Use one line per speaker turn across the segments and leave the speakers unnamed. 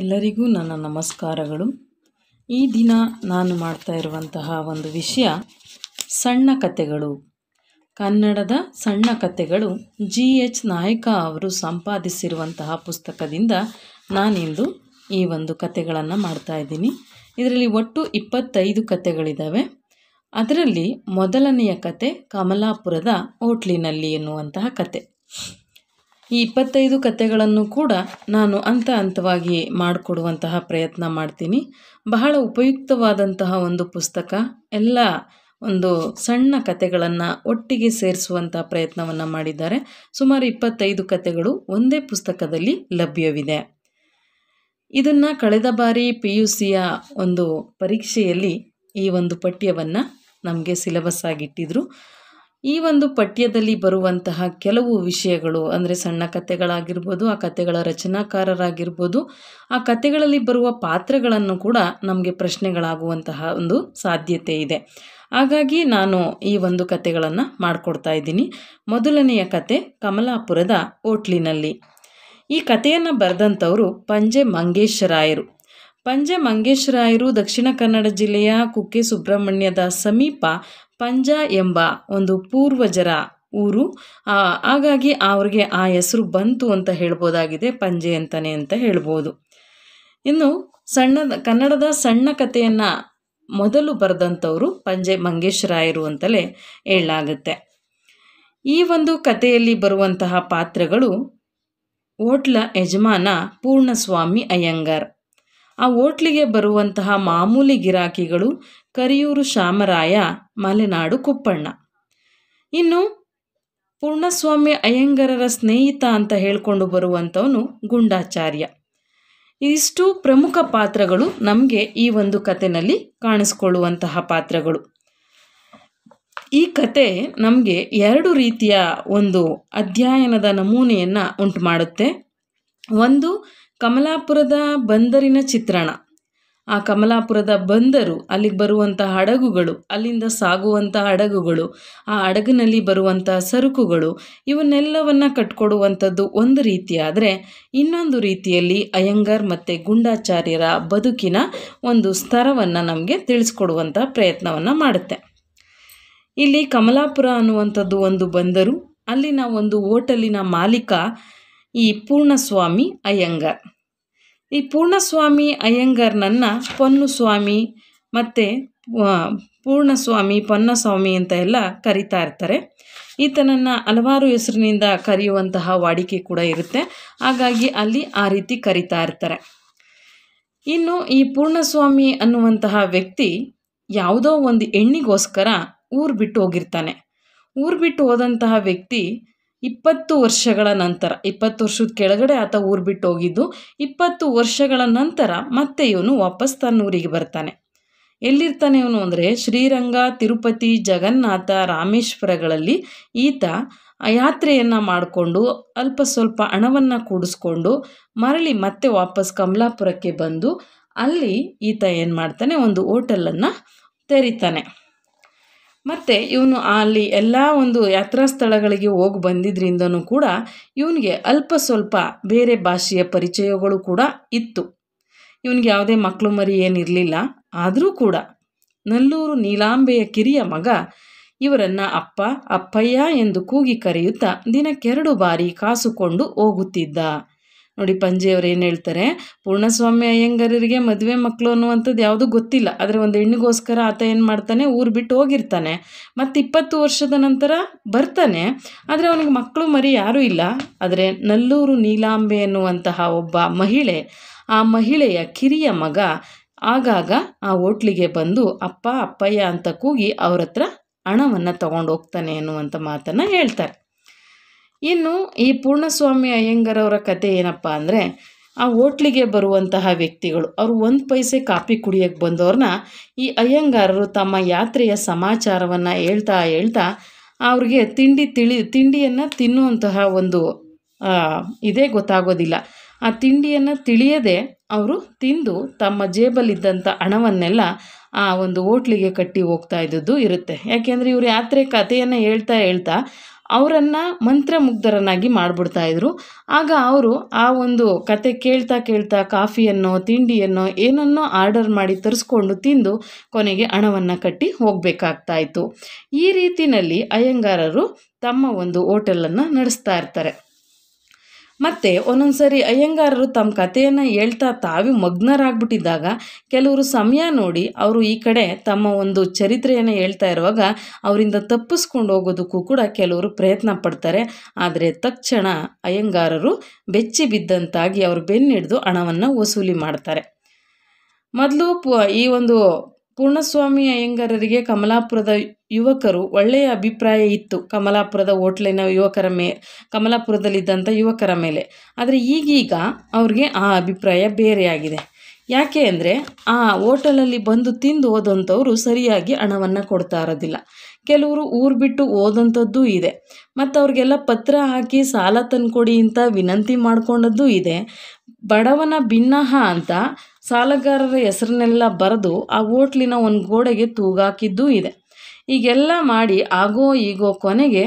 ಎಲ್ಲರಿಗೂ ನನ್ನ ನಮಸ್ಕಾರಗಳು ಈ ದಿನ ನಾನು ಮಾಡ್ತಾ ಇರುವಂತಹ ಒಂದು ವಿಷಯ ಸಣ್ಣ ಕತೆಗಳು ಕನ್ನಡದ ಸಣ್ಣ ಕತೆಗಳು ಜಿ ಎಚ್ ನಾಯಕ ಅವರು ಸಂಪಾದಿಸಿರುವಂತಹ ಪುಸ್ತಕದಿಂದ ನಾನಿಂದು ಈ ಒಂದು ಕತೆಗಳನ್ನು ಮಾಡ್ತಾ ಇದ್ದೀನಿ ಇದರಲ್ಲಿ ಒಟ್ಟು ಇಪ್ಪತ್ತೈದು ಕತೆಗಳಿದ್ದಾವೆ ಅದರಲ್ಲಿ ಮೊದಲನೆಯ ಕತೆ ಕಮಲಾಪುರದ ಹೋಟ್ಲಿನಲ್ಲಿ ಎನ್ನುವಂತಹ ಕತೆ ಈ ಇಪ್ಪತ್ತೈದು ಕತೆಗಳನ್ನು ಕೂಡ ನಾನು ಹಂತ ಹಂತವಾಗಿ ಮಾಡಿಕೊಡುವಂತಹ ಪ್ರಯತ್ನ ಮಾಡ್ತೀನಿ ಬಹಳ ಉಪಯುಕ್ತವಾದಂತಹ ಒಂದು ಪುಸ್ತಕ ಎಲ್ಲ ಒಂದು ಸಣ್ಣ ಕತೆಗಳನ್ನು ಒಟ್ಟಿಗೆ ಸೇರಿಸುವಂಥ ಪ್ರಯತ್ನವನ್ನು ಮಾಡಿದ್ದಾರೆ ಸುಮಾರು ಇಪ್ಪತ್ತೈದು ಕತೆಗಳು ಒಂದೇ ಪುಸ್ತಕದಲ್ಲಿ ಲಭ್ಯವಿದೆ ಇದನ್ನು ಕಳೆದ ಬಾರಿ ಪಿ ಯು ಸಿಯ ಒಂದು ಪರೀಕ್ಷೆಯಲ್ಲಿ ಈ ಒಂದು ಪಠ್ಯವನ್ನು ನಮಗೆ ಸಿಲೆಬಸ್ ಆಗಿಟ್ಟಿದ್ರು ಈ ಒಂದು ಪಠ್ಯದಲ್ಲಿ ಬರುವಂತಹ ಕೆಲವು ವಿಷಯಗಳು ಅಂದರೆ ಸಣ್ಣ ಕಥೆಗಳಾಗಿರ್ಬೋದು ಆ ಕಥೆಗಳ ರಚನಾಕಾರರಾಗಿರ್ಬೋದು ಆ ಕಥೆಗಳಲ್ಲಿ ಬರುವ ಪಾತ್ರಗಳನ್ನು ಕೂಡ ನಮಗೆ ಪ್ರಶ್ನೆಗಳಾಗುವಂತಹ ಒಂದು ಸಾಧ್ಯತೆ ಇದೆ ಹಾಗಾಗಿ ನಾನು ಈ ಒಂದು ಕಥೆಗಳನ್ನು ಮಾಡಿಕೊಡ್ತಾ ಇದ್ದೀನಿ ಮೊದಲನೆಯ ಕತೆ ಕಮಲಾಪುರದ ಓಟ್ಲಿನಲ್ಲಿ ಈ ಕಥೆಯನ್ನು ಬರೆದಂಥವರು ಪಂಜೆ ಮಂಗೇಶರಾಯರು ಪಂಜೆ ರಾಯರು ದಕ್ಷಿಣ ಕನ್ನಡ ಜಿಲ್ಲೆಯ ಕುಕ್ಕೆ ಸುಬ್ರಹ್ಮಣ್ಯದ ಸಮೀಪ ಪಂಜ ಎಂಬ ಒಂದು ಪೂರ್ವಜರ ಊರು ಹಾಗಾಗಿ ಅವ್ರಿಗೆ ಆ ಹೆಸರು ಬಂತು ಅಂತ ಹೇಳ್ಬೋದಾಗಿದೆ ಪಂಜೆ ಅಂತಲೇ ಅಂತ ಹೇಳ್ಬೋದು ಇನ್ನು ಸಣ್ಣದ ಕನ್ನಡದ ಸಣ್ಣ ಕಥೆಯನ್ನು ಮೊದಲು ಬರೆದಂಥವರು ಪಂಜೆ ರಾಯರು ಅಂತಲೇ ಹೇಳಲಾಗುತ್ತೆ ಈ ಒಂದು ಕಥೆಯಲ್ಲಿ ಬರುವಂತಹ ಪಾತ್ರಗಳು ಓಟ್ಲ ಯಜಮಾನ ಪೂರ್ಣಸ್ವಾಮಿ ಅಯ್ಯಂಗಾರ್ ಆ ಓಟ್ಲಿಗೆ ಬರುವಂತಹ ಮಾಮೂಲಿ ಗಿರಾಕಿಗಳು ಕರಿಯೂರು ಶಾಮರಾಯ ಮಲೆನಾಡು ಕುಪ್ಪಣ್ಣ ಇನ್ನು ಪೂರ್ಣಸ್ವಾಮಿ ಅಯ್ಯಂಗರರ ಸ್ನೇಹಿತ ಅಂತ ಹೇಳ್ಕೊಂಡು ಬರುವಂಥವನು ಗುಂಡಾಚಾರ್ಯ ಇಷ್ಟು ಪ್ರಮುಖ ಪಾತ್ರಗಳು ನಮಗೆ ಈ ಒಂದು ಕತೆನಲ್ಲಿ ಕಾಣಿಸ್ಕೊಳ್ಳುವಂತಹ ಪಾತ್ರಗಳು ಈ ಕತೆ ನಮಗೆ ಎರಡು ರೀತಿಯ ಒಂದು ಅಧ್ಯಯನದ ನಮೂನೆಯನ್ನು ಉಂಟು ಮಾಡುತ್ತೆ ಒಂದು ಕಮಲಾಪುರದ ಬಂದರಿನ ಚಿತ್ರಣ ಆ ಕಮಲಾಪುರದ ಬಂದರು ಅಲ್ಲಿಗೆ ಬರುವಂಥ ಹಡಗುಗಳು ಅಲ್ಲಿಂದ ಸಾಗುವಂಥ ಹಡಗುಗಳು ಆ ಹಡಗಿನಲ್ಲಿ ಬರುವಂಥ ಸರಕುಗಳು ಇವನ್ನೆಲ್ಲವನ್ನು ಕಟ್ಕೊಡುವಂಥದ್ದು ಒಂದು ರೀತಿಯಾದರೆ ಇನ್ನೊಂದು ರೀತಿಯಲ್ಲಿ ಅಯ್ಯಂಗಾರ್ ಮತ್ತು ಗುಂಡಾಚಾರ್ಯರ ಬದುಕಿನ ಒಂದು ಸ್ತರವನ್ನು ನಮಗೆ ತಿಳಿಸ್ಕೊಡುವಂಥ ಪ್ರಯತ್ನವನ್ನು ಮಾಡುತ್ತೆ ಇಲ್ಲಿ ಕಮಲಾಪುರ ಅನ್ನುವಂಥದ್ದು ಒಂದು ಬಂದರು ಅಲ್ಲಿನ ಒಂದು ಹೋಟೆಲಿನ ಮಾಲೀಕ ಈ ಪೂರ್ಣಸ್ವಾಮಿ ಅಯ್ಯಂಗಾರ್ ಈ ಪೂರ್ಣಸ್ವಾಮಿ ಅಯ್ಯಂಗಾರ್ನನ್ನು ಪೊನ್ನುಸ್ವಾಮಿ ಮತ್ತು ಪೂರ್ಣಸ್ವಾಮಿ ಪೊನ್ನಸ್ವಾಮಿ ಅಂತ ಎಲ್ಲ ಕರಿತಾ ಇರ್ತಾರೆ ಈತನನ್ನು ಹಲವಾರು ಹೆಸರಿನಿಂದ ಕರೆಯುವಂತಹ ವಾಡಿಕೆ ಕೂಡ ಇರುತ್ತೆ ಹಾಗಾಗಿ ಅಲ್ಲಿ ಆ ರೀತಿ ಕರಿತಾ ಇರ್ತಾರೆ ಇನ್ನು ಈ ಪೂರ್ಣಸ್ವಾಮಿ ಅನ್ನುವಂತಹ ವ್ಯಕ್ತಿ ಯಾವುದೋ ಒಂದು ಹೆಣ್ಣಿಗೋಸ್ಕರ ಊರು ಬಿಟ್ಟು ಹೋಗಿರ್ತಾನೆ ಊರು ಬಿಟ್ಟು ಹೋದಂತಹ ವ್ಯಕ್ತಿ ಇಪ್ಪತ್ತು ವರ್ಷಗಳ ನಂತರ ಇಪ್ಪತ್ತು ವರ್ಷದ ಕೆಳಗಡೆ ಆತ ಊರು ಬಿಟ್ಟು ಹೋಗಿದ್ದು ಇಪ್ಪತ್ತು ವರ್ಷಗಳ ನಂತರ ಮತ್ತೆ ಇವನು ವಾಪಸ್ ತನ್ನ ಊರಿಗೆ ಬರ್ತಾನೆ ಎಲ್ಲಿರ್ತಾನೆ ಇವನು ಅಂದರೆ ಶ್ರೀರಂಗ ತಿರುಪತಿ ಜಗನ್ನಾಥ ರಾಮೇಶ್ವರಗಳಲ್ಲಿ ಈತ ಯಾತ್ರೆಯನ್ನು ಮಾಡಿಕೊಂಡು ಅಲ್ಪ ಸ್ವಲ್ಪ ಹಣವನ್ನು ಕೂಡಿಸ್ಕೊಂಡು ಮರಳಿ ಮತ್ತೆ ವಾಪಸ್ ಕಮಲಾಪುರಕ್ಕೆ ಬಂದು ಅಲ್ಲಿ ಈತ ಏನು ಮಾಡ್ತಾನೆ ಒಂದು ಹೋಟೆಲನ್ನು ತೆರಿತಾನೆ ಮತ್ತು ಇವನು ಅಲ್ಲಿ ಎಲ್ಲ ಒಂದು ಯಾತ್ರಾ ಸ್ಥಳಗಳಿಗೆ ಹೋಗಿ ಬಂದಿದ್ದರಿಂದನೂ ಕೂಡ ಇವನಿಗೆ ಅಲ್ಪ ಸ್ವಲ್ಪ ಬೇರೆ ಭಾಷೆಯ ಪರಿಚಯಗಳು ಕೂಡ ಇತ್ತು ಇವನಿಗೆ ಯಾವುದೇ ಮಕ್ಕಳು ಮರಿ ಏನಿರಲಿಲ್ಲ ಆದರೂ ಕೂಡ ನಲ್ಲೂರು ನೀಲಾಂಬೆಯ ಕಿರಿಯ ಮಗ ಇವರನ್ನು ಅಪ್ಪ ಅಪ್ಪಯ್ಯ ಎಂದು ಕೂಗಿ ಕರೆಯುತ್ತಾ ದಿನಕ್ಕೆರಡು ಬಾರಿ ಕಾಸುಕೊಂಡು ಹೋಗುತ್ತಿದ್ದ ನೋಡಿ ಪಂಜೆಯವ್ರು ಏನು ಹೇಳ್ತಾರೆ ಪೂರ್ಣಸ್ವಾಮಿ ಅಯ್ಯಂಗಾರರಿಗೆ ಮದುವೆ ಮಕ್ಕಳು ಅನ್ನುವಂಥದ್ದು ಯಾವುದೂ ಗೊತ್ತಿಲ್ಲ ಆದರೆ ಒಂದು ಹೆಣ್ಣಿಗೋಸ್ಕರ ಆತ ಏನು ಮಾಡ್ತಾನೆ ಊರು ಬಿಟ್ಟು ಹೋಗಿರ್ತಾನೆ ಮತ್ತು ಇಪ್ಪತ್ತು ವರ್ಷದ ನಂತರ ಬರ್ತಾನೆ ಆದರೆ ಅವನಿಗೆ ಮಕ್ಕಳು ಮರಿ ಯಾರೂ ಇಲ್ಲ ಆದರೆ ನಲ್ಲೂರು ನೀಲಾಂಬೆ ಎನ್ನುವಂತಹ ಒಬ್ಬ ಮಹಿಳೆ ಆ ಮಹಿಳೆಯ ಕಿರಿಯ ಮಗ ಆಗಾಗ ಆ ಹೋಟ್ಲಿಗೆ ಬಂದು ಅಪ್ಪ ಅಪ್ಪಯ್ಯ ಅಂತ ಕೂಗಿ ಅವರ ಹತ್ರ ಹಣವನ್ನು ತಗೊಂಡು ಹೋಗ್ತಾನೆ ಅನ್ನುವಂಥ ಮಾತನ್ನು ಹೇಳ್ತಾರೆ ಇನ್ನು ಈ ಪೂರ್ಣಸ್ವಾಮಿ ಅಯ್ಯಂಗಾರವರ ಕತೆ ಏನಪ್ಪ ಅಂದರೆ ಆ ಹೋಟ್ಲಿಗೆ ಬರುವಂತಹ ವ್ಯಕ್ತಿಗಳು ಅವರು ಒಂದು ಪೈಸೆ ಕಾಪಿ ಕುಡಿಯೋಕ್ಕೆ ಬಂದವ್ರನ್ನ ಈ ಅಯ್ಯಂಗಾರರು ತಮ್ಮ ಯಾತ್ರೆಯ ಸಮಾಚಾರವನ್ನು ಹೇಳ್ತಾ ಹೇಳ್ತಾ ಅವ್ರಿಗೆ ತಿಂಡಿ ತಿಳಿ ತಿಂಡಿಯನ್ನು ತಿನ್ನುವಂತಹ ಒಂದು ಇದೇ ಗೊತ್ತಾಗೋದಿಲ್ಲ ಆ ತಿಂಡಿಯನ್ನು ತಿಳಿಯದೆ ಅವರು ತಿಂದು ತಮ್ಮ ಜೇಬಲ್ಲಿದ್ದಂಥ ಹಣವನ್ನೆಲ್ಲ ಆ ಒಂದು ಹೋಟ್ಲಿಗೆ ಕಟ್ಟಿ ಹೋಗ್ತಾ ಇದ್ದದ್ದು ಇರುತ್ತೆ ಯಾಕೆಂದರೆ ಇವರು ಯಾತ್ರೆ ಕಥೆಯನ್ನು ಹೇಳ್ತಾ ಹೇಳ್ತಾ ಅವರನ್ನು ಮಂತ್ರಮುಗ್ಧರನ್ನಾಗಿ ಮಾಡಿಬಿಡ್ತಾಯಿದ್ರು ಆಗ ಅವರು ಆ ಒಂದು ಕತೆ ಕೇಳ್ತಾ ಕೇಳ್ತಾ ಕಾಫಿಯನ್ನೋ ತಿಂಡಿಯನ್ನೋ ಏನನ್ನೋ ಆರ್ಡರ್ ಮಾಡಿ ತರಿಸ್ಕೊಂಡು ತಿಂದು ಕೊನೆಗೆ ಹಣವನ್ನು ಕಟ್ಟಿ ಹೋಗಬೇಕಾಗ್ತಾಯಿತ್ತು ಈ ರೀತಿಯಲ್ಲಿ ಅಯ್ಯಂಗಾರರು ತಮ್ಮ ಒಂದು ಓಟೆಲನ್ನು ನಡೆಸ್ತಾ ಇರ್ತಾರೆ ಮತ್ತು ಒಂದೊಂದು ಸರಿ ಅಯ್ಯಂಗಾರರು ತಮ್ಮ ಕಥೆಯನ್ನು ಹೇಳ್ತಾ ತಾವಿ ಮಗ್ನರಾಗ್ಬಿಟ್ಟಿದ್ದಾಗ ಕೆಲವರು ಸಮಯ ನೋಡಿ ಅವರು ಈ ಕಡೆ ತಮ್ಮ ಒಂದು ಚರಿತ್ರೆಯನ್ನು ಹೇಳ್ತಾ ಇರುವಾಗ ಅವರಿಂದ ತಪ್ಪಿಸ್ಕೊಂಡು ಹೋಗೋದಕ್ಕೂ ಕೂಡ ಕೆಲವರು ಪ್ರಯತ್ನ ಪಡ್ತಾರೆ ಆದರೆ ತಕ್ಷಣ ಅಯ್ಯಂಗಾರರು ಬೆಚ್ಚಿ ಬಿದ್ದಂತಾಗಿ ಅವರು ಬೆನ್ನಿಡಿದು ಹಣವನ್ನು ವಸೂಲಿ ಮಾಡ್ತಾರೆ ಮೊದಲು ಈ ಒಂದು ಪೂರ್ಣಸ್ವಾಮಿ ಅಯ್ಯಂಗಾರರಿಗೆ ಕಮಲಾಪುರದ ಯುವಕರು ಒಳ್ಳೆಯ ಅಭಿಪ್ರಾಯ ಇತ್ತು ಕಮಲಾಪುರದ ಹೋಟ್ಲಿನ ಯುವಕರ ಮೇ ಕಮಲಾಪುರದಲ್ಲಿದ್ದಂಥ ಯುವಕರ ಮೇಲೆ ಆದರೆ ಈಗೀಗ ಅವ್ರಿಗೆ ಆ ಅಭಿಪ್ರಾಯ ಬೇರೆಯಾಗಿದೆ ಯಾಕೆ ಅಂದರೆ ಆ ಹೋಟೆಲಲ್ಲಿ ಬಂದು ತಿಂದು ಓದೋಂಥವ್ರು ಸರಿಯಾಗಿ ಹಣವನ್ನು ಕೊಡ್ತಾ ಇರೋದಿಲ್ಲ ಕೆಲವರು ಊರು ಬಿಟ್ಟು ಓದಂಥದ್ದು ಇದೆ ಮತ್ತು ಅವ್ರಿಗೆಲ್ಲ ಪತ್ರ ಹಾಕಿ ಸಾಲ ತಂದುಕೊಡಿ ಅಂತ ವಿನಂತಿ ಮಾಡ್ಕೊಂಡದ್ದು ಇದೆ ಬಡವನ ಭಿನ್ನಹ ಅಂತ ಸಾಲಗಾರರ ಹೆಸರನ್ನೆಲ್ಲ ಬರೆದು ಆ ಹೋಟ್ಲಿನ ಒಂದು ಗೋಡೆಗೆ ತೂಗಾಕಿದ್ದೂ ಇದೆ ಈಗೆಲ್ಲ ಮಾಡಿ ಆಗೋ ಈಗೋ ಕೊನೆಗೆ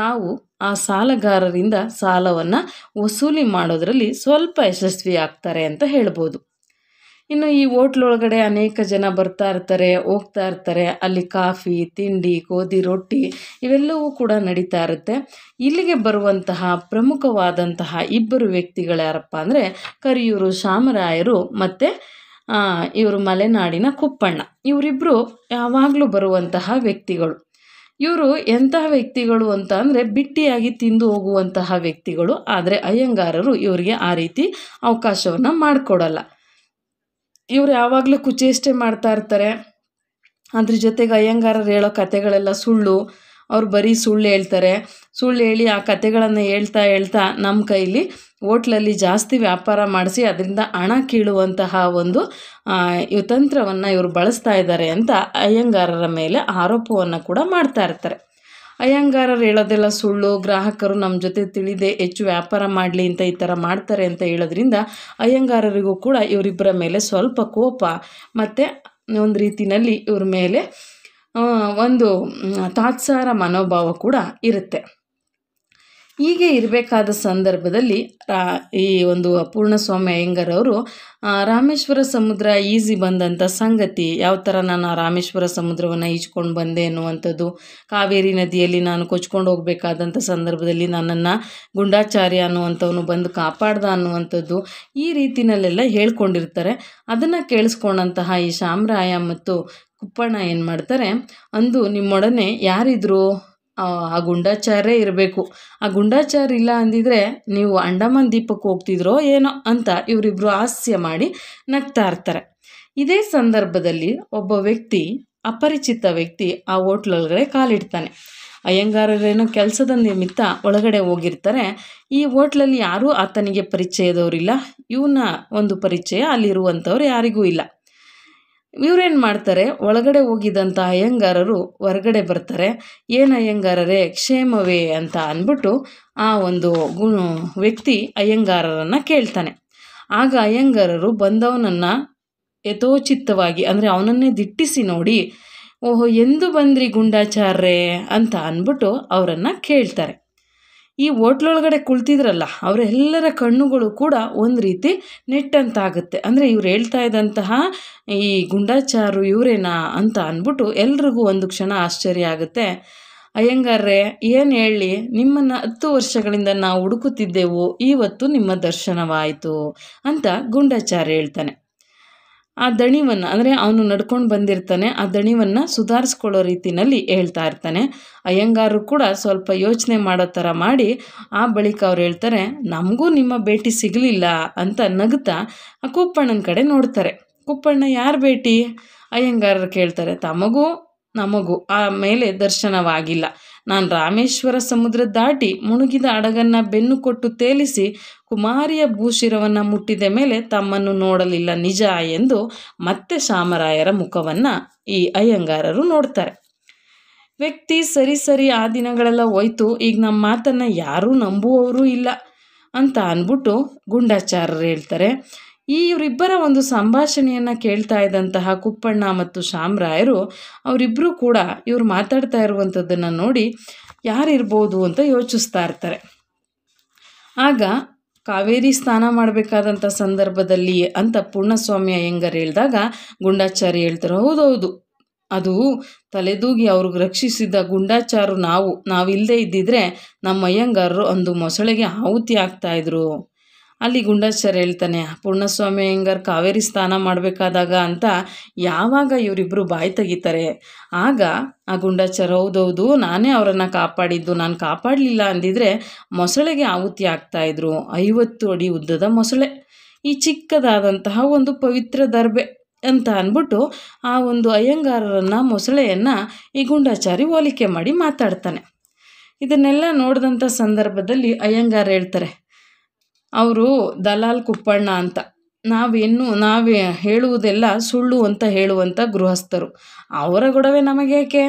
ತಾವು ಆ ಸಾಲಗಾರರಿಂದ ಸಾಲವನ್ನು ವಸೂಲಿ ಮಾಡೋದರಲ್ಲಿ ಸ್ವಲ್ಪ ಯಶಸ್ವಿ ಆಗ್ತಾರೆ ಅಂತ ಹೇಳ್ಬೋದು ಇನ್ನು ಈ ಹೋಟ್ಲೊಳಗಡೆ ಅನೇಕ ಜನ ಬರ್ತಾ ಇರ್ತಾರೆ ಹೋಗ್ತಾ ಇರ್ತಾರೆ ಅಲ್ಲಿ ಕಾಫಿ ತಿಂಡಿ ಗೋಧಿ ರೊಟ್ಟಿ ಇವೆಲ್ಲವೂ ಕೂಡ ನಡೀತಾ ಇರುತ್ತೆ ಇಲ್ಲಿಗೆ ಬರುವಂತಹ ಪ್ರಮುಖವಾದಂತಹ ಇಬ್ಬರು ವ್ಯಕ್ತಿಗಳು ಯಾರಪ್ಪ ಅಂದರೆ ಕರಿಯೂರು ಶಾಮರಾಯರು ಮತ್ತು ಇವರು ಮಲೆನಾಡಿನ ಕುಪ್ಪಣ್ಣ ಇವರಿಬ್ಬರು ಯಾವಾಗಲೂ ಬರುವಂತಹ ವ್ಯಕ್ತಿಗಳು ಇವರು ಎಂತಹ ವ್ಯಕ್ತಿಗಳು ಅಂತ ಅಂದರೆ ಬಿಟ್ಟಿಯಾಗಿ ತಿಂದು ಹೋಗುವಂತಹ ವ್ಯಕ್ತಿಗಳು ಆದರೆ ಅಯ್ಯಂಗಾರರು ಇವರಿಗೆ ಆ ರೀತಿ ಅವಕಾಶವನ್ನು ಮಾಡಿಕೊಡಲ್ಲ ಇವ್ರು ಯಾವಾಗಲೂ ಕುಚೇಷ್ಟೆ ಮಾಡ್ತಾ ಇರ್ತಾರೆ ಅದ್ರ ಜೊತೆಗೆ ಅಯ್ಯಂಗಾರರು ಹೇಳೋ ಕಥೆಗಳೆಲ್ಲ ಸುಳ್ಳು ಅವ್ರು ಬರೀ ಸುಳ್ಳು ಹೇಳ್ತಾರೆ ಸುಳ್ಳು ಹೇಳಿ ಆ ಕಥೆಗಳನ್ನು ಹೇಳ್ತಾ ಹೇಳ್ತಾ ನಮ್ಮ ಕೈಲಿ ಹೋಟ್ಲಲ್ಲಿ ಜಾಸ್ತಿ ವ್ಯಾಪಾರ ಮಾಡಿಸಿ ಅದರಿಂದ ಹಣ ಕೀಳುವಂತಹ ಒಂದು ತಂತ್ರವನ್ನು ಇವರು ಬಳಸ್ತಾ ಇದ್ದಾರೆ ಅಂತ ಅಯ್ಯಂಗಾರರ ಮೇಲೆ ಆರೋಪವನ್ನು ಕೂಡ ಮಾಡ್ತಾ ಇರ್ತಾರೆ ಅಯ್ಯಂಗಾರರು ಹೇಳೋದೆಲ್ಲ ಸುಳ್ಳು ಗ್ರಾಹಕರು ನಮ್ಮ ಜೊತೆ ತಿಳಿದೇ ಹೆಚ್ಚು ವ್ಯಾಪಾರ ಮಾಡಲಿ ಅಂತ ಈ ಥರ ಮಾಡ್ತಾರೆ ಅಂತ ಹೇಳೋದ್ರಿಂದ ಅಯ್ಯಂಗಾರರಿಗೂ ಕೂಡ ಇವರಿಬ್ಬರ ಮೇಲೆ ಸ್ವಲ್ಪ ಕೋಪ ಮತ್ತು ಒಂದು ರೀತಿಯಲ್ಲಿ ಇವ್ರ ಮೇಲೆ ಒಂದು ತಾತ್ಸಾರ ಮನೋಭಾವ ಕೂಡ ಇರುತ್ತೆ ಹೀಗೆ ಇರಬೇಕಾದ ಸಂದರ್ಭದಲ್ಲಿ ರಾ ಈ ಒಂದು ಅಪೂರ್ಣ ಸ್ವಾಮಿ ಅವರು ರಾಮೇಶ್ವರ ಸಮುದ್ರ ಈಜಿ ಬಂದಂಥ ಸಂಗತಿ ಯಾವ ಥರ ನಾನು ರಾಮೇಶ್ವರ ಸಮುದ್ರವನ್ನು ಈಜ್ಕೊಂಡು ಬಂದೆ ಅನ್ನುವಂಥದ್ದು ಕಾವೇರಿ ನದಿಯಲ್ಲಿ ನಾನು ಕೊಚ್ಕೊಂಡು ಹೋಗಬೇಕಾದಂಥ ಸಂದರ್ಭದಲ್ಲಿ ನನ್ನನ್ನು ಗುಂಡಾಚಾರ್ಯ ಅನ್ನುವಂಥವನು ಬಂದು ಕಾಪಾಡ್ದ ಅನ್ನುವಂಥದ್ದು ಈ ರೀತಿನಲ್ಲೆಲ್ಲ ಹೇಳ್ಕೊಂಡಿರ್ತಾರೆ ಅದನ್ನು ಕೇಳಿಸ್ಕೊಂಡಂತಹ ಈ ಶಾಮರಾಯ ಮತ್ತು ಕುಪ್ಪಣ್ಣ ಏನು ಮಾಡ್ತಾರೆ ಅಂದು ನಿಮ್ಮೊಡನೆ ಯಾರಿದ್ರು ಆ ಗುಂಡಾಚಾರೇ ಇರಬೇಕು ಆ ಗುಂಡಾಚಾರ ಇಲ್ಲ ಅಂದಿದ್ರೆ ನೀವು ಅಂಡಮಾನ್ ದೀಪಕ್ಕೆ ಹೋಗ್ತಿದ್ರೋ ಏನೋ ಅಂತ ಇವರಿಬ್ಬರು ಹಾಸ್ಯ ಮಾಡಿ ನಗ್ತಾ ಇರ್ತಾರೆ ಇದೇ ಸಂದರ್ಭದಲ್ಲಿ ಒಬ್ಬ ವ್ಯಕ್ತಿ ಅಪರಿಚಿತ ವ್ಯಕ್ತಿ ಆ ಹೋಟ್ಲೊಳಗಡೆ ಕಾಲಿಡ್ತಾನೆ ಅಯ್ಯಂಗಾರರೇನೋ ಕೆಲಸದ ನಿಮಿತ್ತ ಒಳಗಡೆ ಹೋಗಿರ್ತಾರೆ ಈ ಹೋಟ್ಲಲ್ಲಿ ಯಾರೂ ಆತನಿಗೆ ಪರಿಚಯದವರಿಲ್ಲ ಇವನ ಒಂದು ಪರಿಚಯ ಅಲ್ಲಿರುವಂಥವ್ರು ಯಾರಿಗೂ ಇಲ್ಲ ಇವ್ರೇನು ಮಾಡ್ತಾರೆ ಒಳಗಡೆ ಹೋಗಿದ್ದಂಥ ಅಯ್ಯಂಗಾರರು ಹೊರಗಡೆ ಬರ್ತಾರೆ ಏನು ಅಯ್ಯಂಗಾರರೇ ಕ್ಷೇಮವೇ ಅಂತ ಅಂದ್ಬಿಟ್ಟು ಆ ಒಂದು ಗು ವ್ಯಕ್ತಿ ಅಯ್ಯಂಗಾರರನ್ನು ಕೇಳ್ತಾನೆ ಆಗ ಅಯ್ಯಂಗಾರರು ಬಂದವನನ್ನು ಯಥೋಚಿತ್ತವಾಗಿ ಅಂದರೆ ಅವನನ್ನೇ ದಿಟ್ಟಿಸಿ ನೋಡಿ ಓಹೋ ಎಂದು ಬಂದ್ರಿ ಗುಂಡಾಚಾರ್ರೆ ಅಂತ ಅಂದ್ಬಿಟ್ಟು ಅವರನ್ನು ಕೇಳ್ತಾರೆ ಈ ಹೋಟ್ಲೊಳಗಡೆ ಕುಳಿತಿದ್ರಲ್ಲ ಅವರೆಲ್ಲರ ಕಣ್ಣುಗಳು ಕೂಡ ಒಂದು ರೀತಿ ನೆಟ್ಟಂತಾಗುತ್ತೆ ಅಂದರೆ ಇವ್ರು ಹೇಳ್ತಾ ಇದ್ದಂತಹ ಈ ಗುಂಡಾಚಾರು ಇವರೇನಾ ಅಂತ ಅಂದ್ಬಿಟ್ಟು ಎಲ್ರಿಗೂ ಒಂದು ಕ್ಷಣ ಆಶ್ಚರ್ಯ ಆಗುತ್ತೆ ಅಯ್ಯಂಗಾರ್ರೆ ಏನು ಹೇಳಿ ನಿಮ್ಮನ್ನು ಹತ್ತು ವರ್ಷಗಳಿಂದ ನಾವು ಹುಡುಕುತ್ತಿದ್ದೆವು ಇವತ್ತು ನಿಮ್ಮ ದರ್ಶನವಾಯಿತು ಅಂತ ಗುಂಡಾಚಾರ್ಯ ಹೇಳ್ತಾನೆ ಆ ದಣಿವನ್ನು ಅಂದರೆ ಅವನು ನಡ್ಕೊಂಡು ಬಂದಿರ್ತಾನೆ ಆ ದಣಿವನ್ನು ಸುಧಾರಿಸ್ಕೊಳ್ಳೋ ರೀತಿಯಲ್ಲಿ ಹೇಳ್ತಾ ಇರ್ತಾನೆ ಅಯ್ಯಂಗಾರರು ಕೂಡ ಸ್ವಲ್ಪ ಯೋಚನೆ ಮಾಡೋ ಥರ ಮಾಡಿ ಆ ಬಳಿಕ ಅವ್ರು ಹೇಳ್ತಾರೆ ನಮಗೂ ನಿಮ್ಮ ಭೇಟಿ ಸಿಗಲಿಲ್ಲ ಅಂತ ನಗ್ತಾ ಆ ಕುಪ್ಪಣ್ಣನ ಕಡೆ ನೋಡ್ತಾರೆ ಕುಪ್ಪಣ್ಣ ಯಾರು ಭೇಟಿ ಅಯ್ಯಂಗಾರರು ಕೇಳ್ತಾರೆ ತಮಗೂ ನಮಗೂ ಆ ಮೇಲೆ ದರ್ಶನವಾಗಿಲ್ಲ ನಾನು ರಾಮೇಶ್ವರ ಸಮುದ್ರ ದಾಟಿ ಮುಣುಗಿದ ಅಡಗನ್ನ ಬೆನ್ನು ಕೊಟ್ಟು ತೇಲಿಸಿ ಕುಮಾರಿಯ ಭೂಶಿರವನ್ನು ಮುಟ್ಟಿದ ಮೇಲೆ ತಮ್ಮನ್ನು ನೋಡಲಿಲ್ಲ ನಿಜ ಎಂದು ಮತ್ತೆ ಶಾಮರಾಯರ ಮುಖವನ್ನು ಈ ಅಯ್ಯಂಗಾರರು ನೋಡ್ತಾರೆ ವ್ಯಕ್ತಿ ಸರಿ ಸರಿ ಆ ದಿನಗಳೆಲ್ಲ ಹೋಯ್ತು ಈಗ ನಮ್ಮ ಮಾತನ್ನು ಯಾರೂ ನಂಬುವವರೂ ಇಲ್ಲ ಅಂತ ಅಂದ್ಬಿಟ್ಟು ಗುಂಡಾಚಾರರು ಹೇಳ್ತಾರೆ ಈ ಇವರಿಬ್ಬರ ಒಂದು ಸಂಭಾಷಣೆಯನ್ನು ಕೇಳ್ತಾ ಇದ್ದಂತಹ ಕುಪ್ಪಣ್ಣ ಮತ್ತು ಶ್ಯಾಮರಾಯರು ಅವರಿಬ್ಬರೂ ಕೂಡ ಇವರು ಮಾತಾಡ್ತಾ ಇರುವಂಥದ್ದನ್ನು ನೋಡಿ ಯಾರಿರ್ಬೋದು ಅಂತ ಯೋಚಿಸ್ತಾ ಇರ್ತಾರೆ ಆಗ ಕಾವೇರಿ ಸ್ನಾನ ಮಾಡಬೇಕಾದಂಥ ಸಂದರ್ಭದಲ್ಲಿ ಅಂತ ಪೂರ್ಣಸ್ವಾಮಿ ಅಯ್ಯಂಗರ್ ಹೇಳಿದಾಗ ಗುಂಡಾಚಾರಿ ಹೇಳ್ತಾರೆ ಹೌದೌದು ಅದು ತಲೆದೂಗಿ ಅವ್ರಿಗೆ ರಕ್ಷಿಸಿದ ಗುಂಡಾಚಾರು ನಾವು ನಾವಿಲ್ಲದೆ ಇದ್ದಿದ್ರೆ ನಮ್ಮ ಅಯ್ಯಂಗಾರರು ಒಂದು ಮೊಸಳೆಗೆ ಆಹುತಿ ಆಗ್ತಾಯಿದ್ರು ಅಲ್ಲಿ ಗುಂಡಾಚಾರ್ ಹೇಳ್ತಾನೆ ಪೂರ್ಣಸ್ವಾಮಿ ಅಯ್ಯಂಗಾರ್ ಕಾವೇರಿ ಸ್ನಾನ ಮಾಡಬೇಕಾದಾಗ ಅಂತ ಯಾವಾಗ ಇವರಿಬ್ಬರು ಬಾಯಿ ತೆಗಿತಾರೆ ಆಗ ಆ ಗುಂಡಾಚಾರ ಹೌದೌದು ನಾನೇ ಅವರನ್ನು ಕಾಪಾಡಿದ್ದು ನಾನು ಕಾಪಾಡಲಿಲ್ಲ ಅಂದಿದ್ರೆ ಮೊಸಳೆಗೆ ಆಹುತಿ ಆಗ್ತಾಯಿದ್ರು ಐವತ್ತು ಅಡಿ ಉದ್ದದ ಮೊಸಳೆ ಈ ಚಿಕ್ಕದಾದಂತಹ ಒಂದು ಪವಿತ್ರ ದರ್ಬೆ ಅಂತ ಅಂದ್ಬಿಟ್ಟು ಆ ಒಂದು ಅಯ್ಯಂಗಾರರನ್ನು ಮೊಸಳೆಯನ್ನು ಈ ಗುಂಡಾಚಾರಿ ಹೋಲಿಕೆ ಮಾಡಿ ಮಾತಾಡ್ತಾನೆ ಇದನ್ನೆಲ್ಲ ನೋಡಿದಂಥ ಸಂದರ್ಭದಲ್ಲಿ ಅಯ್ಯಂಗಾರ್ ಹೇಳ್ತಾರೆ ಅವರು ದಲಾಲ್ ಕುಪ್ಪಣ್ಣ ಅಂತ ನಾವೇನು ನಾವೇ ಹೇಳುವುದೆಲ್ಲ ಸುಳ್ಳು ಅಂತ ಹೇಳುವಂಥ ಗೃಹಸ್ಥರು ಅವರ ಗೊಡವೆ ನಮಗೇಕೆ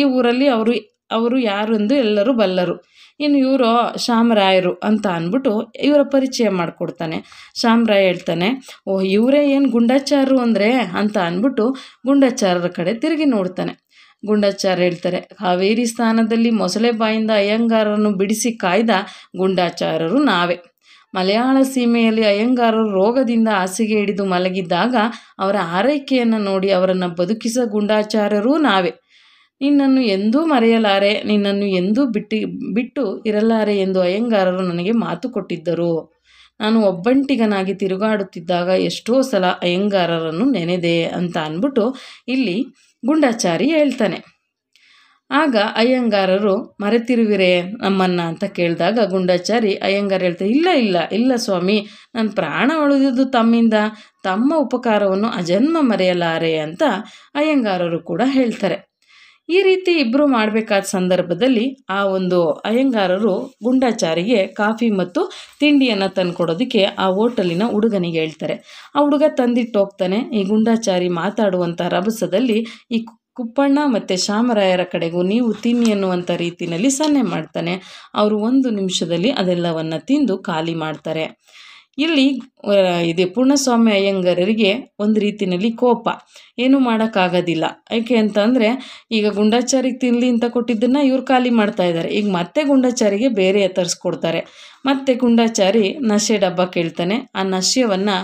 ಈ ಊರಲ್ಲಿ ಅವರು ಅವರು ಯಾರೆಂದು ಎಲ್ಲರೂ ಬಲ್ಲರು ಇನ್ನು ಇವರು ಶ್ಯಾಮರಾಯರು ಅಂತ ಅಂದ್ಬಿಟ್ಟು ಇವರ ಪರಿಚಯ ಮಾಡಿಕೊಡ್ತಾನೆ ಶ್ಯಾಮರಾಯ ಹೇಳ್ತಾನೆ ಓಹ್ ಇವರೇ ಏನು ಗುಂಡಾಚಾರರು ಅಂದರೆ ಅಂತ ಅಂದ್ಬಿಟ್ಟು ಗುಂಡಾಚಾರರ ಕಡೆ ತಿರುಗಿ ನೋಡ್ತಾನೆ ಗುಂಡಾಚಾರ ಹೇಳ್ತಾರೆ ಹಾವೇರಿ ಸ್ಥಾನದಲ್ಲಿ ಮೊಸಳೆ ಬಾಯಿಂದ ಅಯ್ಯಂಗಾರರನ್ನು ಬಿಡಿಸಿ ಕಾಯ್ದ ಗುಂಡಾಚಾರರು ನಾವೇ ಮಲಯಾಳ ಸೀಮೆಯಲ್ಲಿ ಅಯ್ಯಂಗಾರರು ರೋಗದಿಂದ ಹಾಸಿಗೆ ಹಿಡಿದು ಮಲಗಿದ್ದಾಗ ಅವರ ಆರೈಕೆಯನ್ನು ನೋಡಿ ಅವರನ್ನು ಬದುಕಿಸ ಗುಂಡಾಚಾರರೂ ನಾವೇ ನಿನ್ನನ್ನು ಎಂದೂ ಮರೆಯಲಾರೆ ನಿನ್ನನ್ನು ಎಂದೂ ಬಿಟ್ಟು ಬಿಟ್ಟು ಇರಲಾರೆ ಎಂದು ಅಯ್ಯಂಗಾರರು ನನಗೆ ಮಾತು ಕೊಟ್ಟಿದ್ದರು ನಾನು ಒಬ್ಬಂಟಿಗನಾಗಿ ತಿರುಗಾಡುತ್ತಿದ್ದಾಗ ಎಷ್ಟೋ ಸಲ ಅಯ್ಯಂಗಾರರನ್ನು ನೆನೆದೆ ಅಂತ ಅಂದ್ಬಿಟ್ಟು ಇಲ್ಲಿ ಗುಂಡಾಚಾರಿ ಹೇಳ್ತಾನೆ ಆಗ ಅಯ್ಯಂಗಾರರು ಮರೆತಿರುವಿರೇ ನಮ್ಮನ್ನು ಅಂತ ಕೇಳಿದಾಗ ಗುಂಡಾಚಾರಿ ಅಯ್ಯಂಗಾರ್ ಹೇಳ್ತಾರೆ ಇಲ್ಲ ಇಲ್ಲ ಇಲ್ಲ ಸ್ವಾಮಿ ನನ್ನ ಪ್ರಾಣ ಉಳಿದಿದ್ದು ತಮ್ಮಿಂದ ತಮ್ಮ ಉಪಕಾರವನ್ನು ಅಜನ್ಮ ಮರೆಯಲಾರೆ ಅಂತ ಅಯ್ಯಂಗಾರರು ಕೂಡ ಹೇಳ್ತಾರೆ ಈ ರೀತಿ ಇಬ್ಬರು ಮಾಡಬೇಕಾದ ಸಂದರ್ಭದಲ್ಲಿ ಆ ಒಂದು ಅಯ್ಯಂಗಾರರು ಗುಂಡಾಚಾರಿಗೆ ಕಾಫಿ ಮತ್ತು ತಿಂಡಿಯನ್ನು ಕೊಡೋದಕ್ಕೆ ಆ ಹೋಟೆಲಿನ ಹುಡುಗನಿಗೆ ಹೇಳ್ತಾರೆ ಆ ಹುಡುಗ ತಂದಿಟ್ಟು ಹೋಗ್ತಾನೆ ಈ ಗುಂಡಾಚಾರಿ ಮಾತಾಡುವಂಥ ರಭಸದಲ್ಲಿ ಈ ಕುಪ್ಪಣ್ಣ ಮತ್ತು ಶ್ಯಾಮರಾಯರ ಕಡೆಗೂ ನೀವು ತಿನ್ನಿ ಅನ್ನುವಂಥ ರೀತಿಯಲ್ಲಿ ಸನ್ನೆ ಮಾಡ್ತಾನೆ ಅವರು ಒಂದು ನಿಮಿಷದಲ್ಲಿ ಅದೆಲ್ಲವನ್ನು ತಿಂದು ಖಾಲಿ ಮಾಡ್ತಾರೆ ಇಲ್ಲಿ ಇದೆ ಪೂರ್ಣಸ್ವಾಮಿ ಅಯ್ಯಂಗಾರರಿಗೆ ಒಂದು ರೀತಿಯಲ್ಲಿ ಕೋಪ ಏನೂ ಮಾಡೋಕ್ಕಾಗೋದಿಲ್ಲ ಯಾಕೆ ಅಂದರೆ ಈಗ ಗುಂಡಾಚಾರಿಗೆ ತಿನ್ನಲಿ ಅಂತ ಕೊಟ್ಟಿದ್ದನ್ನು ಇವ್ರು ಖಾಲಿ ಮಾಡ್ತಾ ಇದ್ದಾರೆ ಈಗ ಮತ್ತೆ ಗುಂಡಾಚಾರಿಗೆ ಬೇರೆ ತರಿಸ್ಕೊಡ್ತಾರೆ ಮತ್ತೆ ಗುಂಡಾಚಾರಿ ನಶೆ ಡಬ್ಬ ಕೇಳ್ತಾನೆ ಆ ನಶ್ಯವನ್ನು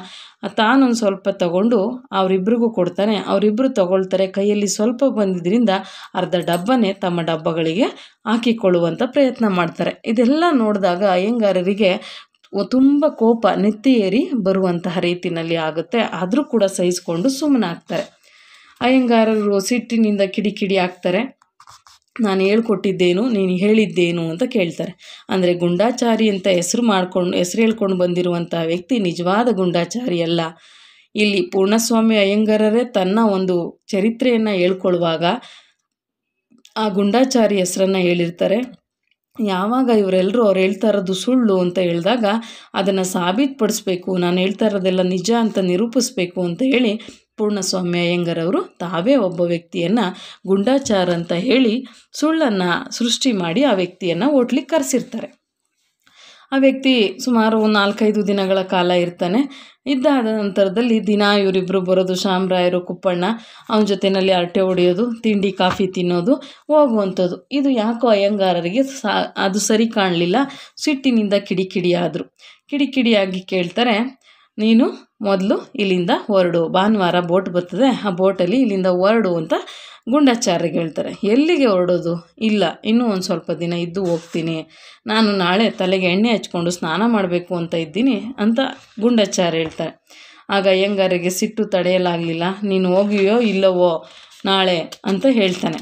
ತಾನೊಂದು ಸ್ವಲ್ಪ ತಗೊಂಡು ಅವರಿಬ್ರಿಗೂ ಕೊಡ್ತಾನೆ ಅವರಿಬ್ಬರು ತಗೊಳ್ತಾರೆ ಕೈಯಲ್ಲಿ ಸ್ವಲ್ಪ ಬಂದಿದ್ದರಿಂದ ಅರ್ಧ ಡಬ್ಬನೇ ತಮ್ಮ ಡಬ್ಬಗಳಿಗೆ ಹಾಕಿಕೊಳ್ಳುವಂಥ ಪ್ರಯತ್ನ ಮಾಡ್ತಾರೆ ಇದೆಲ್ಲ ನೋಡಿದಾಗ ಅಯ್ಯಂಗಾರರಿಗೆ ತುಂಬ ಕೋಪ ನೆತ್ತಿ ಏರಿ ಬರುವಂತಹ ರೀತಿಯಲ್ಲಿ ಆಗುತ್ತೆ ಆದರೂ ಕೂಡ ಸಹಿಸ್ಕೊಂಡು ಸುಮ್ಮನಾಗ್ತಾರೆ ಅಯ್ಯಂಗಾರರು ಸಿಟ್ಟಿನಿಂದ ಕಿಡಿಕಿಡಿ ಆಗ್ತಾರೆ ನಾನು ಹೇಳ್ಕೊಟ್ಟಿದ್ದೇನು ನೀನು ಹೇಳಿದ್ದೇನು ಅಂತ ಕೇಳ್ತಾರೆ ಅಂದರೆ ಗುಂಡಾಚಾರಿ ಅಂತ ಹೆಸರು ಮಾಡ್ಕೊಂಡು ಹೆಸರು ಹೇಳ್ಕೊಂಡು ಬಂದಿರುವಂಥ ವ್ಯಕ್ತಿ ನಿಜವಾದ ಗುಂಡಾಚಾರಿ ಅಲ್ಲ ಇಲ್ಲಿ ಪೂರ್ಣಸ್ವಾಮಿ ಅಯ್ಯಂಗಾರರೇ ತನ್ನ ಒಂದು ಚರಿತ್ರೆಯನ್ನು ಹೇಳ್ಕೊಳ್ಳುವಾಗ ಆ ಗುಂಡಾಚಾರಿ ಹೆಸರನ್ನು ಹೇಳಿರ್ತಾರೆ ಯಾವಾಗ ಇವರೆಲ್ಲರೂ ಅವ್ರು ಹೇಳ್ತಾ ಇರೋದು ಸುಳ್ಳು ಅಂತ ಹೇಳಿದಾಗ ಅದನ್ನು ಸಾಬೀತುಪಡಿಸ್ಬೇಕು ನಾನು ಹೇಳ್ತಾ ಇರೋದೆಲ್ಲ ನಿಜ ಅಂತ ನಿರೂಪಿಸ್ಬೇಕು ಅಂತ ಹೇಳಿ ಪೂರ್ಣಸ್ವಾಮಿ ಅಯ್ಯಂಗಾರವರು ತಾವೇ ಒಬ್ಬ ವ್ಯಕ್ತಿಯನ್ನು ಗುಂಡಾಚಾರ ಅಂತ ಹೇಳಿ ಸುಳ್ಳನ್ನು ಸೃಷ್ಟಿ ಮಾಡಿ ಆ ವ್ಯಕ್ತಿಯನ್ನು ಓಟ್ಲಿಕ್ಕೆ ಕರೆಸಿರ್ತಾರೆ ಆ ವ್ಯಕ್ತಿ ಸುಮಾರು ಒಂದು ನಾಲ್ಕೈದು ದಿನಗಳ ಕಾಲ ಇರ್ತಾನೆ ಇದ್ದಾದ ನಂತರದಲ್ಲಿ ದಿನ ಇವರಿಬ್ಬರು ಬರೋದು ಶಾಮ್ರಾಯರು ಕುಪ್ಪಣ್ಣ ಅವನ ಜೊತೆಯಲ್ಲಿ ಅರಟೆ ಹೊಡೆಯೋದು ತಿಂಡಿ ಕಾಫಿ ತಿನ್ನೋದು ಹೋಗುವಂಥದ್ದು ಇದು ಯಾಕೋ ಅಯ್ಯಂಗಾರರಿಗೆ ಸಾ ಅದು ಸರಿ ಕಾಣಲಿಲ್ಲ ಸಿಟ್ಟಿನಿಂದ ಕಿಡಿಕಿಡಿಯಾದರು ಕಿಡಿಕಿಡಿಯಾಗಿ ಕೇಳ್ತಾರೆ ನೀನು ಮೊದಲು ಇಲ್ಲಿಂದ ಹೊರಡು ಭಾನುವಾರ ಬೋಟ್ ಬರ್ತದೆ ಆ ಬೋಟಲ್ಲಿ ಇಲ್ಲಿಂದ ಹೊರಡು ಅಂತ ಗುಂಡಾಚಾರ್ಯ ಹೇಳ್ತಾರೆ ಎಲ್ಲಿಗೆ ಹೊರಡೋದು ಇಲ್ಲ ಇನ್ನೂ ಒಂದು ಸ್ವಲ್ಪ ದಿನ ಇದ್ದು ಹೋಗ್ತೀನಿ ನಾನು ನಾಳೆ ತಲೆಗೆ ಎಣ್ಣೆ ಹಚ್ಕೊಂಡು ಸ್ನಾನ ಮಾಡಬೇಕು ಅಂತ ಇದ್ದೀನಿ ಅಂತ ಗುಂಡಾಚಾರ್ಯ ಹೇಳ್ತಾರೆ ಆಗ ಅಯ್ಯಂಗಾರಿಗೆ ಸಿಟ್ಟು ತಡೆಯಲಾಗಲಿಲ್ಲ ನೀನು ಹೋಗಿಯೋ ಇಲ್ಲವೋ ನಾಳೆ ಅಂತ ಹೇಳ್ತಾನೆ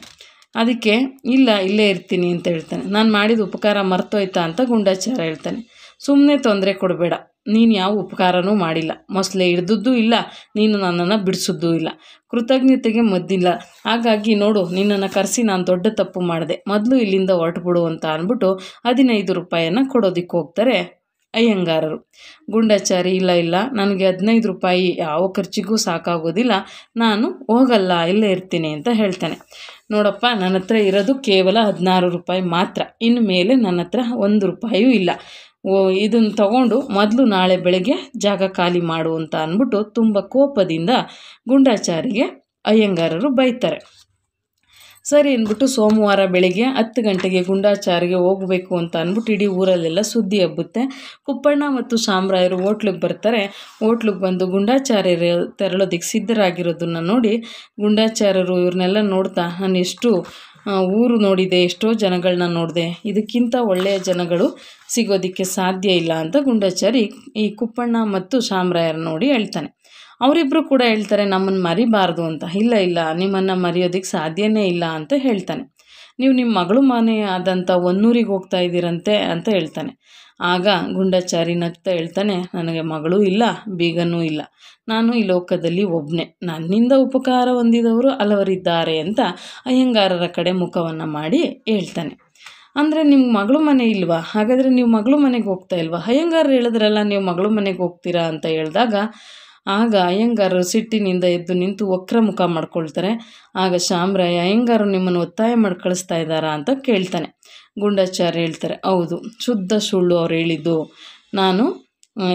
ಅದಕ್ಕೆ ಇಲ್ಲ ಇಲ್ಲೇ ಇರ್ತೀನಿ ಅಂತ ಹೇಳ್ತಾನೆ ನಾನು ಮಾಡಿದ ಉಪಕಾರ ಮರ್ತೋಯ್ತಾ ಅಂತ ಗುಂಡಾಚಾರ ಹೇಳ್ತಾನೆ ಸುಮ್ಮನೆ ತೊಂದರೆ ಕೊಡಬೇಡ ನೀನು ಯಾವ ಉಪಕಾರನೂ ಮಾಡಿಲ್ಲ ಮೊಸಳೆ ಹಿಡ್ದದ್ದೂ ಇಲ್ಲ ನೀನು ನನ್ನನ್ನು ಬಿಡಿಸಿದ್ದೂ ಇಲ್ಲ ಕೃತಜ್ಞತೆಗೆ ಮದ್ದಿಲ್ಲ ಹಾಗಾಗಿ ನೋಡು ನಿನ್ನನ್ನು ಕರೆಸಿ ನಾನು ದೊಡ್ಡ ತಪ್ಪು ಮಾಡಿದೆ ಮೊದಲು ಇಲ್ಲಿಂದ ಬಿಡು ಅಂತ ಅಂದ್ಬಿಟ್ಟು ಹದಿನೈದು ರೂಪಾಯಿಯನ್ನು ಕೊಡೋದಕ್ಕೆ ಹೋಗ್ತಾರೆ ಅಯ್ಯಂಗಾರರು ಗುಂಡಾಚಾರಿ ಇಲ್ಲ ಇಲ್ಲ ನನಗೆ ಹದಿನೈದು ರೂಪಾಯಿ ಯಾವ ಖರ್ಚಿಗೂ ಸಾಕಾಗೋದಿಲ್ಲ ನಾನು ಹೋಗಲ್ಲ ಇಲ್ಲೇ ಇರ್ತೀನಿ ಅಂತ ಹೇಳ್ತಾನೆ ನೋಡಪ್ಪ ನನ್ನ ಹತ್ರ ಇರೋದು ಕೇವಲ ಹದಿನಾರು ರೂಪಾಯಿ ಮಾತ್ರ ಇನ್ನು ಮೇಲೆ ನನ್ನ ಹತ್ರ ಒಂದು ರೂಪಾಯಿಯೂ ಇಲ್ಲ ಇದನ್ನು ತಗೊಂಡು ಮೊದಲು ನಾಳೆ ಬೆಳಗ್ಗೆ ಜಾಗ ಖಾಲಿ ಮಾಡು ಅಂತ ಅಂದ್ಬಿಟ್ಟು ತುಂಬ ಕೋಪದಿಂದ ಗುಂಡಾಚಾರಿಗೆ ಅಯ್ಯಂಗಾರರು ಬೈತಾರೆ ಸರಿ ಅಂದ್ಬಿಟ್ಟು ಸೋಮವಾರ ಬೆಳಿಗ್ಗೆ ಹತ್ತು ಗಂಟೆಗೆ ಗುಂಡಾಚಾರಿಗೆ ಹೋಗಬೇಕು ಅಂತ ಅಂದ್ಬಿಟ್ಟು ಇಡೀ ಊರಲ್ಲೆಲ್ಲ ಸುದ್ದಿ ಹಬ್ಬುತ್ತೆ ಕುಪ್ಪಣ್ಣ ಮತ್ತು ಸಾಮ್ರಾಯರು ಹೋಟ್ಲಿಗೆ ಬರ್ತಾರೆ ಹೋಟ್ಲಿಗೆ ಬಂದು ಗುಂಡಾಚಾರ್ಯರು ತೆರಳೋದಕ್ಕೆ ಸಿದ್ಧರಾಗಿರೋದನ್ನು ನೋಡಿ ಗುಂಡಾಚಾರ್ಯರು ಇವ್ರನ್ನೆಲ್ಲ ನೋಡ್ತಾ ನಾನು ಎಷ್ಟು ಊರು ನೋಡಿದೆ ಎಷ್ಟೋ ಜನಗಳನ್ನ ನೋಡಿದೆ ಇದಕ್ಕಿಂತ ಒಳ್ಳೆಯ ಜನಗಳು ಸಿಗೋದಕ್ಕೆ ಸಾಧ್ಯ ಇಲ್ಲ ಅಂತ ಗುಂಡಾಚಾರಿ ಈ ಕುಪ್ಪಣ್ಣ ಮತ್ತು ಸಾಮ್ರಾಯರ ನೋಡಿ ಹೇಳ್ತಾನೆ ಅವರಿಬ್ಬರು ಕೂಡ ಹೇಳ್ತಾರೆ ನಮ್ಮನ್ನು ಮರಿಬಾರ್ದು ಅಂತ ಇಲ್ಲ ಇಲ್ಲ ನಿಮ್ಮನ್ನು ಮರೆಯೋದಕ್ಕೆ ಸಾಧ್ಯನೇ ಇಲ್ಲ ಅಂತ ಹೇಳ್ತಾನೆ ನೀವು ನಿಮ್ಮ ಮಗಳು ಮನೆ ಆದಂಥ ಒನ್ನೂರಿಗೆ ಹೋಗ್ತಾ ಇದ್ದೀರಂತೆ ಅಂತ ಹೇಳ್ತಾನೆ ಆಗ ಗುಂಡಾಚಾರಿ ನಗ್ತಾ ಹೇಳ್ತಾನೆ ನನಗೆ ಮಗಳೂ ಇಲ್ಲ ಬೀಗನೂ ಇಲ್ಲ ನಾನು ಈ ಲೋಕದಲ್ಲಿ ಒಬ್ಬನೇ ನನ್ನಿಂದ ಉಪಕಾರ ಹೊಂದಿದವರು ಹಲವರಿದ್ದಾರೆ ಅಂತ ಅಯ್ಯಂಗಾರರ ಕಡೆ ಮುಖವನ್ನು ಮಾಡಿ ಹೇಳ್ತಾನೆ ಅಂದರೆ ನಿಮ್ಮ ಮಗಳು ಮನೆ ಇಲ್ವಾ ಹಾಗಾದರೆ ನೀವು ಮಗಳು ಮನೆಗೆ ಹೋಗ್ತಾ ಇಲ್ವಾ ಅಯ್ಯಂಗಾರರು ಹೇಳಿದ್ರಲ್ಲ ನೀವು ಮಗಳು ಮನೆಗೆ ಹೋಗ್ತೀರಾ ಅಂತ ಹೇಳಿದಾಗ ಆಗ ಅಯ್ಯಂಗಾರರು ಸಿಟ್ಟಿನಿಂದ ಎದ್ದು ನಿಂತು ವಕ್ರ ಮುಖ ಮಾಡ್ಕೊಳ್ತಾರೆ ಆಗ ಶಾಮ್ರಾಯ ಅಯ್ಯಂಗಾರರು ನಿಮ್ಮನ್ನು ಒತ್ತಾಯ ಮಾಡಿ ಕಳಿಸ್ತಾ ಇದ್ದಾರಾ ಅಂತ ಕೇಳ್ತಾನೆ ಗುಂಡಾಚಾರ್ಯ ಹೇಳ್ತಾರೆ ಹೌದು ಶುದ್ಧ ಸುಳ್ಳು ಅವ್ರು ಹೇಳಿದ್ದು ನಾನು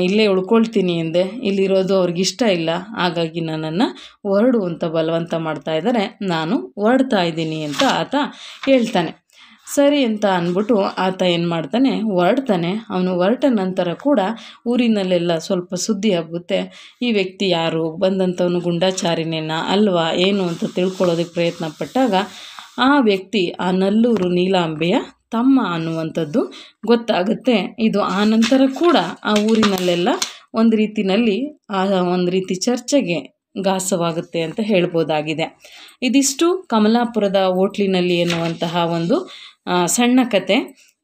ಇಲ್ಲೇ ಉಳ್ಕೊಳ್ತೀನಿ ಎಂದೆ ಇಲ್ಲಿರೋದು ಇಷ್ಟ ಇಲ್ಲ ಹಾಗಾಗಿ ನನ್ನನ್ನು ಹೊರಡು ಬಲವಂತ ಮಾಡ್ತಾ ಇದ್ದಾರೆ ನಾನು ಹೊರಡ್ತಾ ಇದ್ದೀನಿ ಅಂತ ಆತ ಹೇಳ್ತಾನೆ ಸರಿ ಅಂತ ಅಂದ್ಬಿಟ್ಟು ಆತ ಏನು ಮಾಡ್ತಾನೆ ಹೊರಡ್ತಾನೆ ಅವನು ಹೊರಟ ನಂತರ ಕೂಡ ಊರಿನಲ್ಲೆಲ್ಲ ಸ್ವಲ್ಪ ಸುದ್ದಿ ಆಗುತ್ತೆ ಈ ವ್ಯಕ್ತಿ ಯಾರು ಬಂದಂಥವನು ಗುಂಡಾಚಾರಿನೇನ ಅಲ್ವಾ ಏನು ಅಂತ ತಿಳ್ಕೊಳ್ಳೋದಕ್ಕೆ ಪ್ರಯತ್ನ ಪಟ್ಟಾಗ ಆ ವ್ಯಕ್ತಿ ಆ ನಲ್ಲೂರು ನೀಲಾಂಬೆಯ ತಮ್ಮ ಅನ್ನುವಂಥದ್ದು ಗೊತ್ತಾಗುತ್ತೆ ಇದು ಆ ನಂತರ ಕೂಡ ಆ ಊರಿನಲ್ಲೆಲ್ಲ ಒಂದು ರೀತಿನಲ್ಲಿ ಆ ಒಂದು ರೀತಿ ಚರ್ಚೆಗೆ ಗಾಸವಾಗುತ್ತೆ ಅಂತ ಹೇಳ್ಬೋದಾಗಿದೆ ಇದಿಷ್ಟು ಕಮಲಾಪುರದ ಹೋಟ್ಲಿನಲ್ಲಿ ಎನ್ನುವಂತಹ ಒಂದು ಸಣ್ಣ ಕತೆ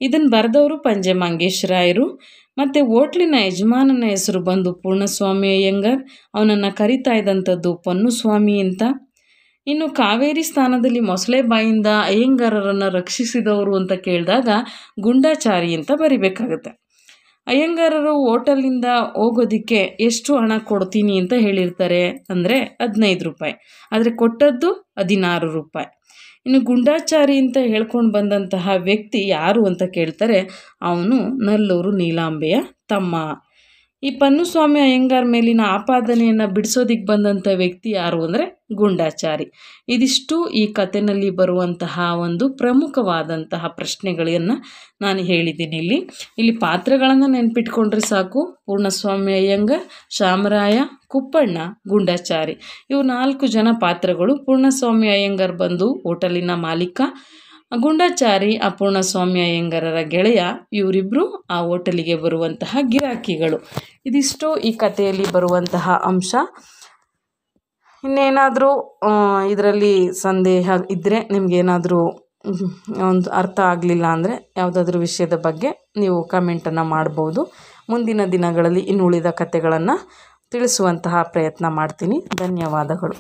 ಇದನ್ನು ಬರೆದವರು ಪಂಜೆ ಮಂಗೇಶ್ ರಾಯರು ಮತ್ತು ಓಟ್ಲಿನ ಯಜಮಾನನ ಹೆಸರು ಬಂದು ಪೂರ್ಣಸ್ವಾಮಿ ಅಯ್ಯಂಗಾರ್ ಅವನನ್ನು ಕರಿತಾ ಇದ್ದಂಥದ್ದು ಸ್ವಾಮಿ ಅಂತ ಇನ್ನು ಕಾವೇರಿ ಸ್ಥಾನದಲ್ಲಿ ಮೊಸಳೆ ಬಾಯಿಂದ ಅಯ್ಯಂಗಾರರನ್ನು ರಕ್ಷಿಸಿದವರು ಅಂತ ಕೇಳಿದಾಗ ಗುಂಡಾಚಾರಿ ಅಂತ ಬರಿಬೇಕಾಗುತ್ತೆ ಅಯ್ಯಂಗಾರರು ಹೋಟೆಲಿಂದ ಹೋಗೋದಕ್ಕೆ ಎಷ್ಟು ಹಣ ಕೊಡ್ತೀನಿ ಅಂತ ಹೇಳಿರ್ತಾರೆ ಅಂದರೆ ಹದಿನೈದು ರೂಪಾಯಿ ಆದರೆ ಕೊಟ್ಟದ್ದು ಹದಿನಾರು ರೂಪಾಯಿ ಇನ್ನು ಗುಂಡಾಚಾರಿ ಅಂತ ಹೇಳ್ಕೊಂಡು ಬಂದಂತಹ ವ್ಯಕ್ತಿ ಯಾರು ಅಂತ ಕೇಳ್ತಾರೆ ಅವನು ನಲ್ಲೂರು ನೀಲಾಂಬೆಯ ತಮ್ಮ ಈ ಪನ್ನುಸ್ವಾಮಿ ಅಯ್ಯಂಗಾರ್ ಮೇಲಿನ ಆಪಾದನೆಯನ್ನು ಬಿಡಿಸೋದಿಕ್ಕೆ ಬಂದಂಥ ವ್ಯಕ್ತಿ ಯಾರು ಅಂದರೆ ಗುಂಡಾಚಾರಿ ಇದಿಷ್ಟು ಈ ಕಥೆನಲ್ಲಿ ಬರುವಂತಹ ಒಂದು ಪ್ರಮುಖವಾದಂತಹ ಪ್ರಶ್ನೆಗಳನ್ನು ನಾನು ಹೇಳಿದ್ದೀನಿ ಇಲ್ಲಿ ಇಲ್ಲಿ ಪಾತ್ರಗಳನ್ನು ನೆನ್ಪಿಟ್ಕೊಂಡ್ರೆ ಸಾಕು ಪೂರ್ಣಸ್ವಾಮಿ ಅಯ್ಯಂಗ ಶಾಮರಾಯ ಕುಪ್ಪಣ್ಣ ಗುಂಡಾಚಾರಿ ಇವು ನಾಲ್ಕು ಜನ ಪಾತ್ರಗಳು ಪೂರ್ಣಸ್ವಾಮಿ ಅಯ್ಯಂಗಾರ್ ಬಂದು ಹೋಟೆಲಿನ ಮಾಲೀಕ ಗುಂಡಾಚಾರಿ ಆ ಪೂರ್ಣಸ್ವಾಮಿ ಅಯ್ಯಂಗಾರರ ಗೆಳೆಯ ಇವರಿಬ್ಬರು ಆ ಹೋಟೆಲಿಗೆ ಬರುವಂತಹ ಗಿರಾಕಿಗಳು ಇದಿಷ್ಟು ಈ ಕಥೆಯಲ್ಲಿ ಬರುವಂತಹ ಅಂಶ ಇನ್ನೇನಾದರೂ ಇದರಲ್ಲಿ ಸಂದೇಹ ಇದ್ದರೆ ನಿಮಗೇನಾದರೂ ಒಂದು ಅರ್ಥ ಆಗಲಿಲ್ಲ ಅಂದರೆ ಯಾವುದಾದ್ರೂ ವಿಷಯದ ಬಗ್ಗೆ ನೀವು ಕಮೆಂಟನ್ನು ಮಾಡ್ಬೋದು ಮುಂದಿನ ದಿನಗಳಲ್ಲಿ ಇನ್ನುಳಿದ ಕಥೆಗಳನ್ನು ತಿಳಿಸುವಂತಹ ಪ್ರಯತ್ನ ಮಾಡ್ತೀನಿ ಧನ್ಯವಾದಗಳು